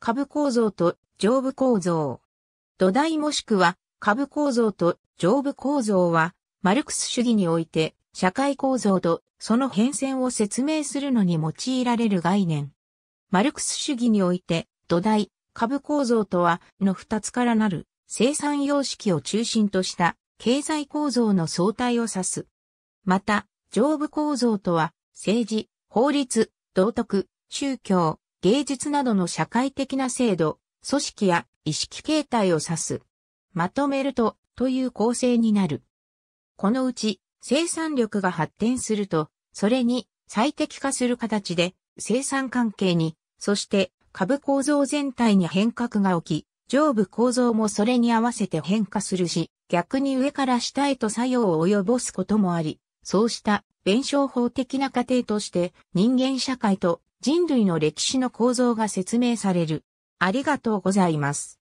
下部構造と上部構造。土台もしくは下部構造と上部構造は、マルクス主義において社会構造とその変遷を説明するのに用いられる概念。マルクス主義において土台、株構造とはの二つからなる生産様式を中心とした経済構造の相対を指す。また、上部構造とは政治、法律、道徳、宗教、芸術などの社会的な制度、組織や意識形態を指す。まとめると、という構成になる。このうち、生産力が発展すると、それに最適化する形で、生産関係に、そして株構造全体に変革が起き、上部構造もそれに合わせて変化するし、逆に上から下へと作用を及ぼすこともあり、そうした弁証法的な過程として人間社会と人類の歴史の構造が説明される。ありがとうございます。